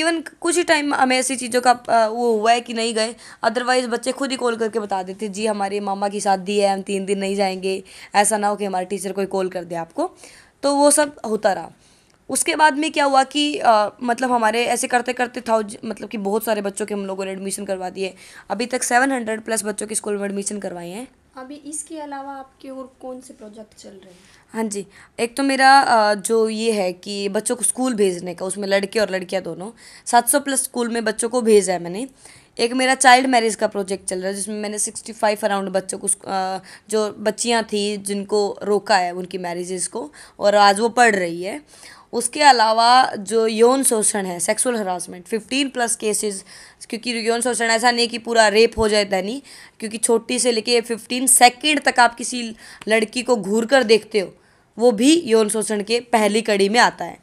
इवन कुछ ही टाइम हमें ऐसी चीज़ों का वो हुआ है कि नहीं गए अदरवाइज़ बच्चे खुद ही कॉल करके बता देते जी हमारे मामा की शादी है हम तीन दिन नहीं जाएंगे ऐसा ना हो कि हमारे टीचर कोई कॉल कर दे आपको तो वो सब होता रहा उसके बाद में क्या हुआ कि आ, मतलब हमारे ऐसे करते करते थाउज मतलब कि बहुत सारे बच्चों के हम लोगों ने एडमिशन करवा दिए अभी तक सेवन हंड्रेड प्लस बच्चों के स्कूल में एडमिशन करवाए हैं अभी इसके अलावा आपके और कौन से प्रोजेक्ट चल रहे हैं हाँ जी एक तो मेरा जो ये है कि बच्चों को स्कूल भेजने का उसमें लड़के और लड़कियाँ दोनों सात सौ प्लस स्कूल में बच्चों को भेजा है मैंने एक मेरा चाइल्ड मैरिज का प्रोजेक्ट चल रहा है जिसमें मैंने सिक्सटी फाइव अराउंड बच्चों को जो बच्चियाँ थी जिनको रोका है उनकी मैरिजेस को और आज वो पढ़ रही है उसके अलावा जो यौन शोषण है sexual harassment fifteen plus cases क्योंकि यौन शोषण ऐसा नहीं कि पूरा रेप हो जाए दैनी क्योंकि छोटी से लेके फिफ्टीन सेकेंड तक आप किसी लड़की को घूर कर देखते हो वो भी यौन शोषण के पहली कड़ी में आता है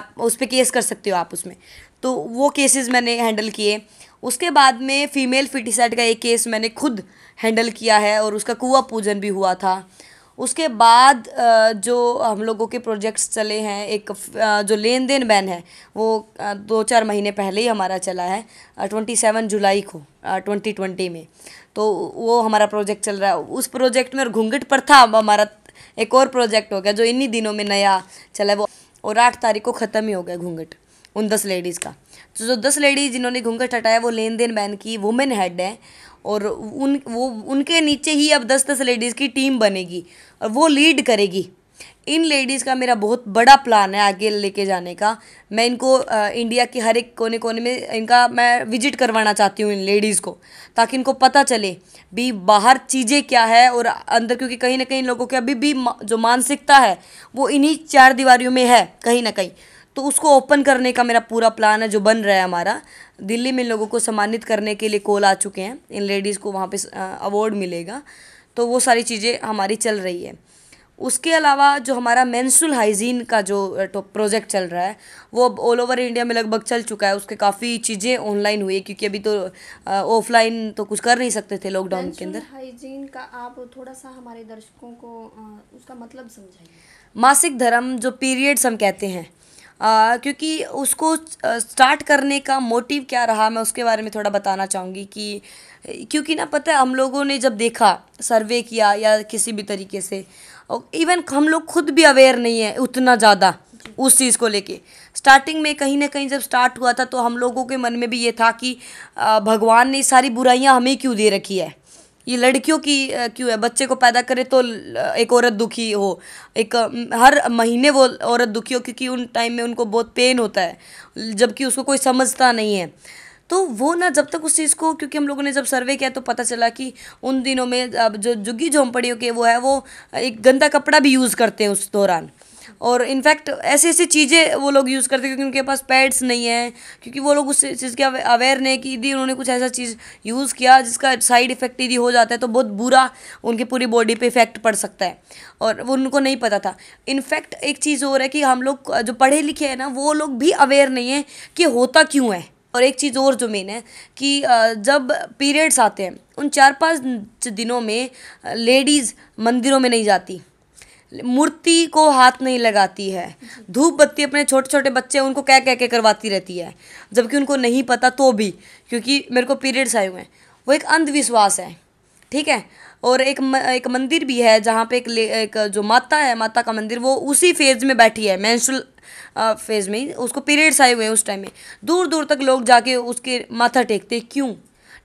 आप उस पर केस कर सकते हो आप उसमें तो वो केसेस मैंने हैंडल किए उसके बाद में फीमेल फिटिसाइड का एक केस मैंने खुद हैंडल किया है और उसका कुआ पूजन भी हुआ था उसके बाद जो हम लोगों के प्रोजेक्ट्स चले हैं एक जो लेन देन बैन है वो दो चार महीने पहले ही हमारा चला है ट्वेंटी सेवन जुलाई को ट्वेंटी ट्वेंटी में तो वो हमारा प्रोजेक्ट चल रहा है उस प्रोजेक्ट में और घूंघट पर था हमारा एक और प्रोजेक्ट हो गया जो इन्हीं दिनों में नया चला है वो और आठ तारीख को ख़त्म ही हो गया घूंघट उन दस लेडीज़ का तो जो दस लेडीज़ जिन्होंने घूंघट हटाया वो लेन देन बैन की वुमेन हेड है और उन वो उनके नीचे ही अब दस दस लेडीज़ की टीम बनेगी और वो लीड करेगी इन लेडीज़ का मेरा बहुत बड़ा प्लान है आगे लेके जाने का मैं इनको आ, इंडिया के हर एक कोने कोने में इनका मैं विजिट करवाना चाहती हूँ इन लेडीज़ को ताकि इनको पता चले भी बाहर चीज़ें क्या है और अंदर क्योंकि कहीं ना कहीं लोगों के अभी भी जो मानसिकता है वो इन्हीं चार दीवारियों में है कहीं ना कहीं तो उसको ओपन करने का मेरा पूरा प्लान है जो बन रहा है हमारा दिल्ली में लोगों को सम्मानित करने के लिए कॉल आ चुके हैं इन लेडीज़ को वहाँ पे अवार्ड मिलेगा तो वो सारी चीज़ें हमारी चल रही है उसके अलावा जो हमारा मैंसुल हाइजीन का जो तो प्रोजेक्ट चल रहा है वो अब ऑल ओवर इंडिया में लगभग चल चुका है उसके काफ़ी चीज़ें ऑनलाइन हुई है क्योंकि अभी तो ऑफलाइन तो कुछ कर नहीं सकते थे लॉकडाउन के अंदर हाइजीन का आप थोड़ा सा हमारे दर्शकों को उसका मतलब समझाइए मासिक धर्म जो पीरियड्स हम कहते हैं आ, क्योंकि उसको स्टार्ट करने का मोटिव क्या रहा मैं उसके बारे में थोड़ा बताना चाहूँगी कि क्योंकि ना पता है हम लोगों ने जब देखा सर्वे किया या किसी भी तरीके से इवन हम लोग खुद भी अवेयर नहीं है उतना ज़्यादा उस चीज़ को लेके स्टार्टिंग में कहीं ना कहीं जब स्टार्ट हुआ था तो हम लोगों के मन में भी ये था कि भगवान ने सारी बुराइयाँ हमें क्यों दे रखी है ये लड़कियों की क्यों है बच्चे को पैदा करे तो एक औरत दुखी हो एक हर महीने वो औरत दुखी हो क्योंकि उन टाइम में उनको बहुत पेन होता है जबकि उसको कोई समझता नहीं है तो वो ना जब तक उस चीज़ को क्योंकि हम लोगों ने जब सर्वे किया तो पता चला कि उन दिनों में अब जो झुग्गी झोंपड़ियों के वो है वो एक गंदा कपड़ा भी यूज़ करते हैं उस दौरान और इनफैक्ट ऐसी ऐसी चीज़ें वो लोग यूज़ करते क्योंकि उनके पास पैड्स नहीं है क्योंकि वो लोग उस चीज़ के अवेयर नहीं कि यदि उन्होंने कुछ ऐसा चीज़ यूज़ किया जिसका साइड इफेक्ट यदि हो जाता है तो बहुत बुरा उनकी पूरी बॉडी पर इफेक्ट पड़ सकता है और वो उनको नहीं पता था इनफैक्ट एक चीज़ और है कि हम लोग जो पढ़े लिखे हैं ना वो लोग भी अवेयर नहीं है कि होता क्यों है और एक चीज़ और जो मेन है कि जब पीरियड्स आते हैं उन चार पाँच दिनों में लेडीज़ मंदिरों में नहीं जाती मूर्ति को हाथ नहीं लगाती है धूप बत्ती अपने छोटे छोटे बच्चे उनको कह कह के करवाती रहती है जबकि उनको नहीं पता तो भी क्योंकि मेरे को पीरियड्स आए हुए हैं वो एक अंधविश्वास है ठीक है और एक म, एक मंदिर भी है जहाँ पे एक, एक जो माता है माता का मंदिर वो उसी फेज में बैठी है मैंसुल फेज में उसको पीरियड्स आए हुए हैं उस टाइम में दूर दूर तक लोग जाके उसके माथा टेकते क्यों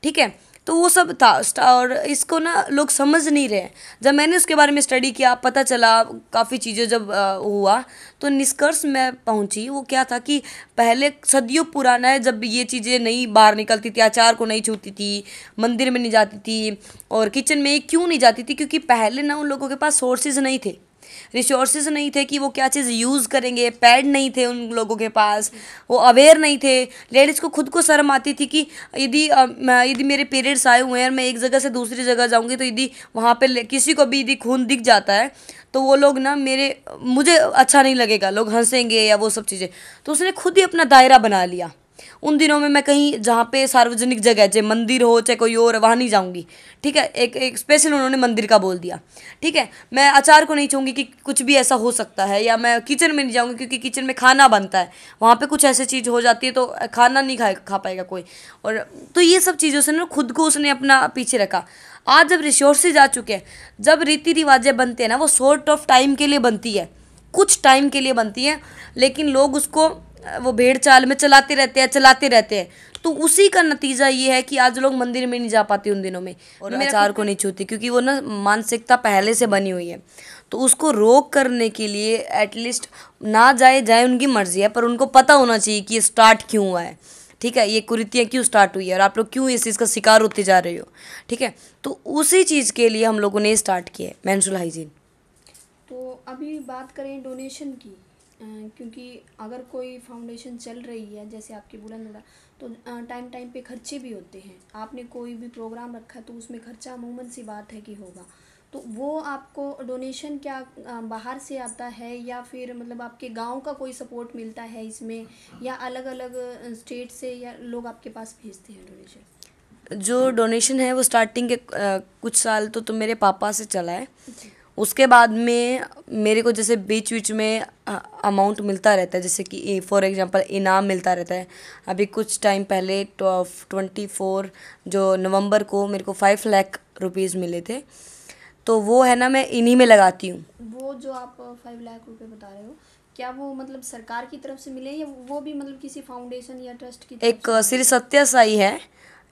ठीक है तो वो सब था और इसको ना लोग समझ नहीं रहे जब मैंने उसके बारे में स्टडी किया पता चला काफ़ी चीज़ें जब हुआ तो निष्कर्ष में पहुंची वो क्या था कि पहले सदियों पुराना है जब ये चीज़ें नहीं बाहर निकलती थी आचार को नहीं छूती थी मंदिर में नहीं जाती थी और किचन में क्यों नहीं जाती थी क्योंकि पहले ना उन लोगों के पास सोर्सेज नहीं थे रिसोर्सेज नहीं थे कि वो क्या चीज़ यूज़ करेंगे पैड नहीं थे उन लोगों के पास वो अवेयर नहीं थे लेडीज़ को खुद को शर्म आती थी कि यदि यदि मेरे पीरियड्स आए हुए हैं और मैं एक जगह से दूसरी जगह जाऊँगी तो यदि वहाँ पर किसी को भी यदि खून दिख जाता है तो वो लोग ना मेरे मुझे अच्छा नहीं लगेगा लोग हंसेंगे या वो सब चीज़ें तो उसने खुद ही अपना दायरा बना लिया उन दिनों में मैं कहीं जहाँ पे सार्वजनिक जगह चाहे मंदिर हो चाहे कोई और वहाँ नहीं जाऊँगी ठीक है एक एक स्पेशल उन्होंने मंदिर का बोल दिया ठीक है मैं अचार को नहीं चाहूँगी कि कुछ भी ऐसा हो सकता है या मैं किचन में नहीं जाऊँगी क्योंकि किचन में खाना बनता है वहाँ पर कुछ ऐसी चीज़ हो जाती है तो खाना नहीं खा खा पाएगा कोई और तो ये सब चीज़ों से ना खुद को उसने अपना पीछे रखा आज जब रिसोर्सेज आ चुके हैं जब रीति रिवाजें बनते हैं ना वो शॉर्ट ऑफ टाइम के लिए बनती है कुछ टाइम के लिए बनती है लेकिन लोग उसको वो भेड़ चाल में चलाते रहते हैं चलाते रहते हैं तो उसी का नतीजा ये है कि आज लोग मंदिर में नहीं जा पाते उन दिनों में और आचार तो को नहीं छूती क्योंकि वो ना मानसिकता पहले से बनी हुई है तो उसको रोक करने के लिए एटलीस्ट ना जाए जाए उनकी मर्जी है पर उनको पता होना चाहिए कि ये स्टार्ट क्यों हुआ है ठीक है ये कुरीतियाँ क्यों स्टार्ट हुई है और आप लोग क्यों इस चीज़ का शिकार होते जा रहे हो ठीक है तो उसी चीज़ के लिए हम लोगों ने स्टार्ट किया है मैंसुल हाइजीन तो अभी बात करें डोनेशन की क्योंकि अगर कोई फाउंडेशन चल रही है जैसे आपकी बुलंद दादा तो टाइम टाइम पे खर्चे भी होते हैं आपने कोई भी प्रोग्राम रखा तो उसमें खर्चा अमूमन सी बात है कि होगा तो वो आपको डोनेशन क्या बाहर से आता है या फिर मतलब आपके गांव का कोई सपोर्ट मिलता है इसमें या अलग अलग स्टेट से या लोग आपके पास भेजते हैं डोनेशन जो डोनेशन है वो स्टार्टिंग के कुछ साल तो, तो मेरे पापा से चला है उसके बाद में मेरे को जैसे बीच बीच में अमाउंट मिलता रहता है जैसे कि फॉर एग्जांपल इनाम मिलता रहता है अभी कुछ टाइम पहले ट्वेंटी फोर जो नवंबर को मेरे को फाइव लाख रुपीज़ मिले थे तो वो है ना मैं इन्हीं में लगाती हूँ वो जो आप फाइव लाख रुपए बता रहे हो क्या वो मतलब सरकार की तरफ से मिले या वो भी मतलब किसी फाउंडेशन या ट्रस्ट की एक श्री सत्या साई है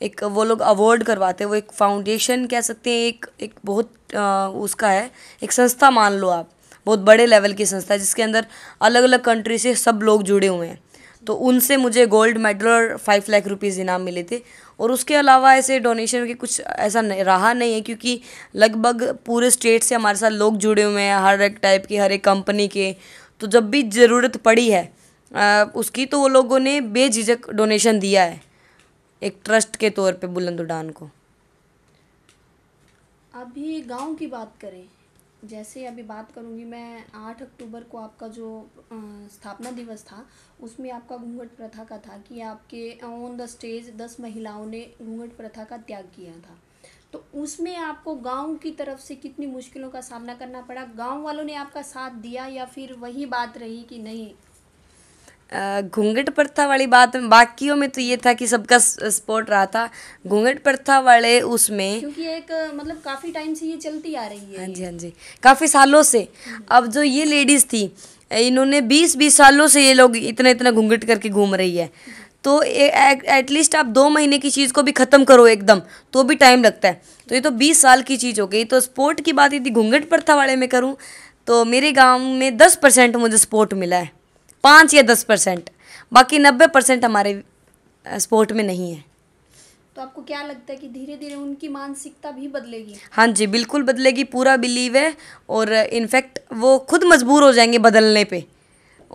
एक वो लोग अवार्ड करवाते हैं वो एक फाउंडेशन कह सकते हैं एक एक बहुत आ, उसका है एक संस्था मान लो आप बहुत बड़े लेवल की संस्था है जिसके अंदर अलग अलग कंट्री से सब लोग जुड़े हुए हैं तो उनसे मुझे गोल्ड मेडल और फाइव लाख रुपीज़ इनाम मिले थे और उसके अलावा ऐसे डोनेशन के कुछ ऐसा नहीं, रहा नहीं है क्योंकि लगभग पूरे स्टेट से हमारे साथ लोग जुड़े हुए हैं हर एक टाइप के हर एक कंपनी के तो जब भी ज़रूरत पड़ी है आ, उसकी तो वो लोगों ने बेझिझक डोनेशन दिया है एक ट्रस्ट के तौर पे बुलंद उड़ान को अभी गांव की बात करें जैसे अभी बात करूँगी मैं आठ अक्टूबर को आपका जो स्थापना दिवस था उसमें आपका घूंघट प्रथा का था कि आपके ऑन द स्टेज दस महिलाओं ने घूंघट प्रथा का त्याग किया था तो उसमें आपको गांव की तरफ से कितनी मुश्किलों का सामना करना पड़ा गांव वालों ने आपका साथ दिया या फिर वही बात रही कि नहीं घूंघट प्रथा वाली बात में बाकियों में तो ये था कि सबका सपोर्ट रहा था घूंघट प्रथा वाले उसमें क्योंकि एक मतलब काफ़ी टाइम से ये चलती आ रही है हाँ जी हाँ जी काफ़ी सालों से हम्म। अब जो ये लेडीज़ थी इन्होंने बीस बीस सालों से ये लोग इतना इतना घूंघट करके घूम रही है तो एटलीस्ट आप दो महीने की चीज़ को भी ख़त्म करो एकदम तो भी टाइम लगता है तो ये तो बीस साल की चीज़ हो गई तो स्पोर्ट की बात यदि घूंघट प्रथा वाले में करूँ तो मेरे गांव में दस परसेंट मुझे स्पोर्ट मिला है पाँच या दस परसेंट बाकी नब्बे परसेंट हमारे स्पोर्ट में नहीं है तो आपको क्या लगता है कि धीरे धीरे उनकी मानसिकता भी बदलेगी हाँ जी बिल्कुल बदलेगी पूरा बिलीव है और इनफैक्ट वो खुद मजबूर हो जाएंगे बदलने पे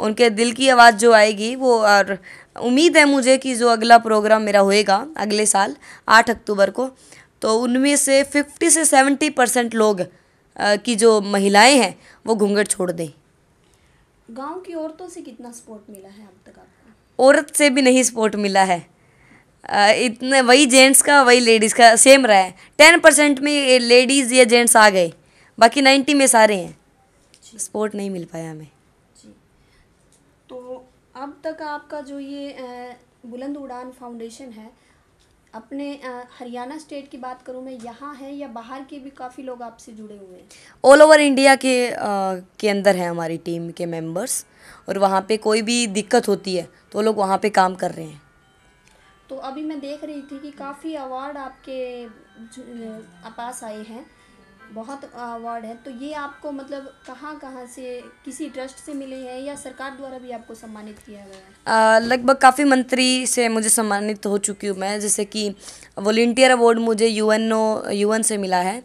उनके दिल की आवाज़ जो आएगी वो और उम्मीद है मुझे कि जो अगला प्रोग्राम मेरा होएगा अगले साल आठ अक्टूबर को तो उनमें से फिफ्टी से सेवेंटी परसेंट लोग की जो महिलाएं हैं वो घूंघट छोड़ दें गांव की औरतों से कितना सपोर्ट मिला है अब तक आपको औरत से भी नहीं सपोर्ट मिला है इतने वही जेंट्स का वही लेडीज़ का सेम रहा है टेन परसेंट में लेडीज़ या जेंट्स आ गए बाकी नाइन्टी में सारे हैं सपोर्ट नहीं मिल पाया हमें तो अब तक आपका जो ये बुलंद उड़ान फाउंडेशन है अपने हरियाणा स्टेट की बात करूँ मैं यहाँ है या बाहर के भी काफ़ी लोग आपसे जुड़े हुए हैं ऑल ओवर इंडिया के आ, के अंदर है हमारी टीम के मेंबर्स और वहाँ पे कोई भी दिक्कत होती है तो लोग वहाँ पे काम कर रहे हैं तो अभी मैं देख रही थी कि काफ़ी अवार्ड आपके पास आए हैं बहुत अवार्ड है तो ये आपको मतलब कहाँ कहाँ से किसी ट्रस्ट से मिले हैं या सरकार द्वारा भी आपको सम्मानित किया गया है लगभग काफ़ी मंत्री से मुझे सम्मानित हो चुकी हूँ मैं जैसे कि वॉलेंटियर अवार्ड मुझे यू एन से मिला है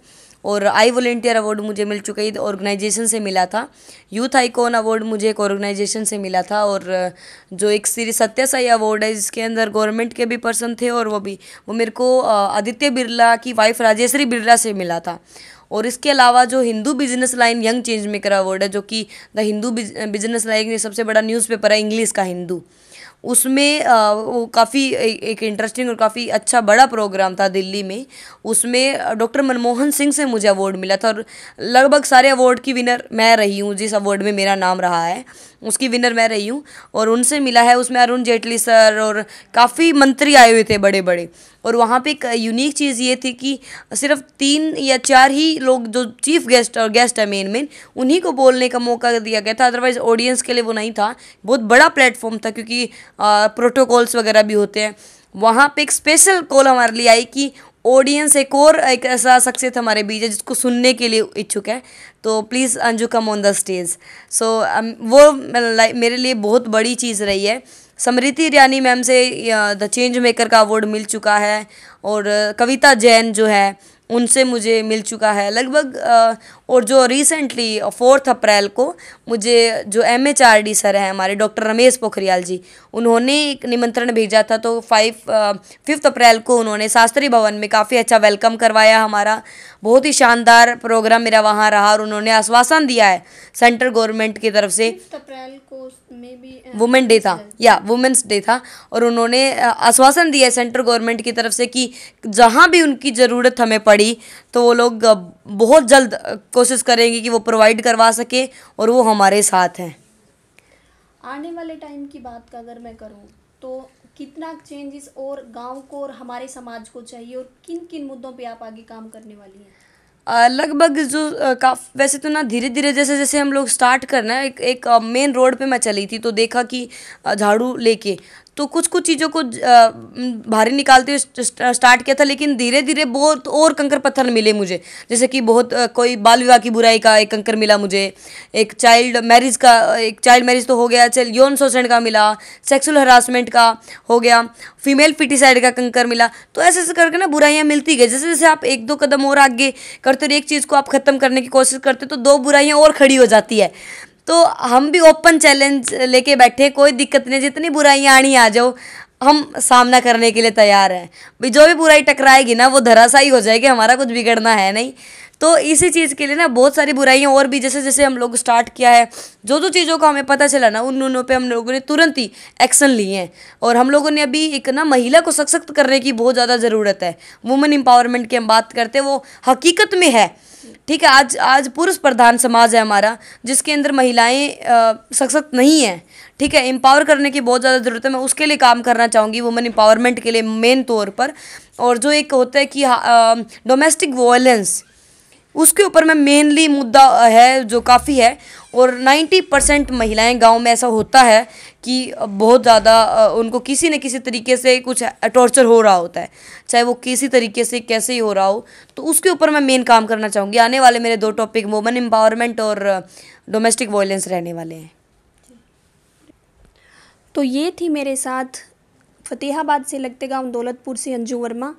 और आई वॉलेंटियर अवार्ड मुझे मिल चुका है ऑर्गेनाइजेशन से मिला था यूथ आइकॉन अवार्ड मुझे एक ऑर्गेनाइजेशन से मिला था और जो एक श्री सत्यासाई अवार्ड है जिसके अंदर गवर्नमेंट के भी पर्सन थे और वो भी वो मेरे को आदित्य बिरला की वाइफ राजेश्वरी बिरला से मिला था और इसके अलावा जो Hindu business line young change maker award है जो कि द हिंदू बिजनेस लाइन सबसे बड़ा न्यूज़पेपर है इंग्लिश का हिंदू उसमें वो काफ़ी एक इंटरेस्टिंग और काफ़ी अच्छा बड़ा प्रोग्राम था दिल्ली में उसमें डॉक्टर मनमोहन सिंह से मुझे अवार्ड मिला था और लगभग सारे अवार्ड की विनर मैं रही हूँ जिस अवार्ड में मेरा नाम रहा है उसकी विनर मैं रही हूँ और उनसे मिला है उसमें अरुण जेटली सर और काफ़ी मंत्री आए हुए थे बड़े बड़े और वहाँ पे एक यूनिक चीज़ ये थी कि सिर्फ तीन या चार ही लोग जो चीफ गेस्ट और गेस्ट है मेन मेन उन्हीं को बोलने का मौका दिया गया था अदरवाइज ऑडियंस के लिए वो नहीं था बहुत बड़ा प्लेटफॉर्म था क्योंकि प्रोटोकॉल्स वगैरह भी होते हैं वहाँ पे एक स्पेशल कॉल हमारे लिए आई कि ऑडियंस एक और एक ऐसा शख्सियत हमारे बीच है जिसको सुनने के लिए इच्छुक है तो please Anju come on the stage so वो मेरे लिए बहुत बड़ी चीज़ रही है समृति ईरानी मैम से द चेंज मेकर का अवार्ड मिल चुका है और कविता जैन जो है उनसे मुझे मिल चुका है लगभग और जो रिसेंटली फोर्थ अप्रैल को मुझे जो M H R D sir हैं हमारे डॉक्टर रमेश पोखरियाल जी उन्होंने एक निमंत्रण भेजा था तो फाइव फिफ्थ अप्रैल को उन्होंने शास्त्री भवन में काफ़ी अच्छा वेलकम करवाया हमारा बहुत ही शानदार प्रोग्राम मेरा वहाँ रहा और उन्होंने आश्वासन दिया है सेंट्रल गवर्नमेंट की तरफ से अप्रैल को में भी वुमेन डे था या वुमेंस डे था और उन्होंने आश्वासन दिया है सेंट्रल गवर्नमेंट की तरफ से कि जहाँ भी उनकी ज़रूरत हमें पड़ी तो वो लोग बहुत जल्द कोशिश करेंगे कि वो प्रोवाइड करवा सके और वो हमारे साथ हैं आने वाले टाइम की बात अगर मैं करूँ तो कितना चेंजेस और गांव को और हमारे समाज को चाहिए और किन किन मुद्दों पे आप आगे काम करने वाली हैं लगभग जो काफ वैसे तो ना धीरे धीरे जैसे जैसे हम लोग स्टार्ट करना है एक, एक मेन रोड पे मैं चली थी तो देखा कि झाड़ू लेके तो कुछ कुछ चीज़ों को भारी निकालते हुए स्टार्ट किया था लेकिन धीरे धीरे बहुत और कंकर पत्थर मिले मुझे जैसे कि बहुत कोई बाल विवाह की बुराई का एक कंकर मिला मुझे एक चाइल्ड मैरिज का एक चाइल्ड मैरिज तो हो गया चल यौन शोषण का मिला सेक्सुअल हरासमेंट का हो गया फीमेल फिटिसाइड का कंकर मिला तो ऐसे ऐसे करके ना बुराइयाँ मिलती गई जैसे जैसे आप एक दो कदम और आगे करते और एक चीज़ को आप ख़त्म करने की कोशिश करते हो तो दो बुराइयाँ और खड़ी हो जाती है तो हम भी ओपन चैलेंज लेके बैठे कोई दिक्कत नहीं जितनी बुराइयाँ आनी आ जाओ हम सामना करने के लिए तैयार हैं भाई जो भी बुराई टकराएगी ना वो ही हो जाएगी हमारा कुछ बिगड़ना है नहीं तो इसी चीज़ के लिए ना बहुत सारी बुराइयाँ और भी जैसे जैसे हम लोग स्टार्ट किया है जो जो चीज़ों का हमें पता चला ना उन उनों पर हम लोगों ने तुरंत ही एक्शन लिए हैं और हम लोगों ने अभी एक ना महिला को सशक्त करने की बहुत ज़्यादा ज़रूरत है वुमेन एम्पावरमेंट की हम बात करते हैं वो हकीकत में है ठीक है आज आज पुरुष प्रधान समाज है हमारा जिसके अंदर महिलाएं सशक्त नहीं हैं ठीक है एम्पावर करने की बहुत ज़्यादा ज़रूरत है मैं उसके लिए काम करना चाहूँगी वुमेन एम्पावरमेंट के लिए मेन तौर पर और जो एक होता है कि डोमेस्टिक हाँ, वायलेंस उसके ऊपर में मेनली मुद्दा है जो काफ़ी है और 90 परसेंट महिलाएँ गाँव में ऐसा होता है कि बहुत ज़्यादा उनको किसी न किसी तरीके से कुछ टॉर्चर हो रहा होता है चाहे वो किसी तरीके से कैसे ही हो रहा हो तो उसके ऊपर मैं मेन काम करना चाहूँगी आने वाले मेरे दो टॉपिक वुमेन एम्पावरमेंट और डोमेस्टिक वायलेंस रहने वाले हैं तो ये थी मेरे साथ फतेहाबाद से लगते गांव दौलतपुर से अंजू वर्मा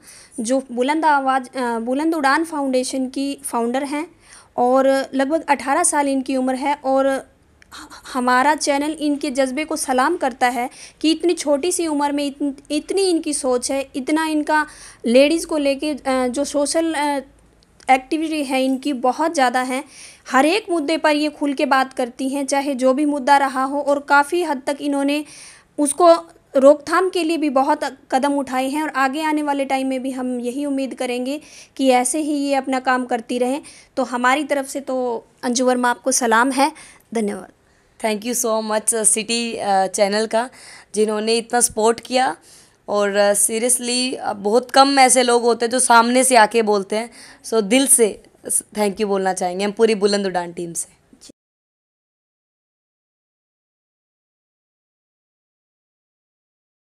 जो बुलंद आवाज़ बुलंद उड़ान फाउंडेशन की फाउंडर हैं और लगभग 18 साल इनकी उम्र है और हमारा चैनल इनके जज्बे को सलाम करता है कि इतनी छोटी सी उम्र में इतन, इतनी इनकी सोच है इतना इनका लेडीज़ को लेके जो सोशल एक्टिविटी है इनकी बहुत ज़्यादा है हर एक मुद्दे पर ये खुल के बात करती हैं चाहे जो भी मुद्दा रहा हो और काफ़ी हद तक इन्होंने उसको रोकथाम के लिए भी बहुत कदम उठाए हैं और आगे आने वाले टाइम में भी हम यही उम्मीद करेंगे कि ऐसे ही ये अपना काम करती रहें तो हमारी तरफ से तो अंजू वर्मा आपको सलाम है धन्यवाद thank you so much city channel का जिन्होंने इतना सपोर्ट किया और सीरियसली uh, uh, बहुत कम ऐसे लोग होते हैं जो सामने से आके बोलते हैं सो so, दिल से थैंक uh, यू बोलना चाहेंगे हम पूरी बुलंद उड़ान टीम से